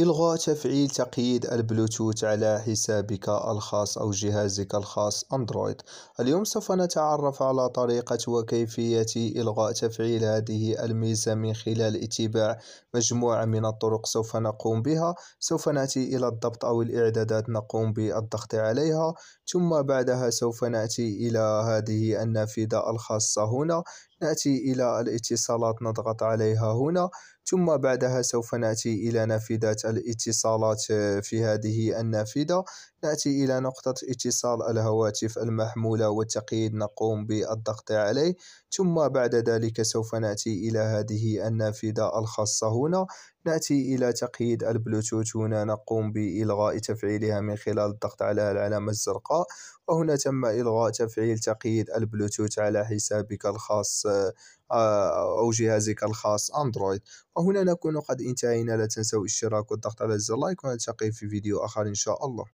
إلغاء تفعيل تقييد البلوتوث على حسابك الخاص أو جهازك الخاص أندرويد اليوم سوف نتعرف على طريقة وكيفية إلغاء تفعيل هذه الميزة من خلال اتباع مجموعة من الطرق سوف نقوم بها سوف نأتي إلى الضبط أو الإعدادات نقوم بالضغط عليها ثم بعدها سوف نأتي إلى هذه النافذة الخاصة هنا نأتي إلى الاتصالات نضغط عليها هنا ثم بعدها سوف نأتي إلى نافذة الاتصالات آه، في هذه النافذة نأتي إلى نقطة اتصال الهواتف المحمولة والتقييد نقوم بالضغط عليه ثم بعد ذلك سوف نأتي إلى هذه النافذة الخاصة هنا نأتي إلى تقييد البلوتوث هنا نقوم بإلغاء تفعيلها من خلال الضغط على العلامة الزرقاء وهنا تم إلغاء تفعيل تقييد البلوتوث على حسابك الخاص آه، أو جهازك الخاص أندرويد وهنا نكون قد انتهينا لا تنسوا الاشتراك والضغط على زر لايك ونلتقي في فيديو آخر إن شاء الله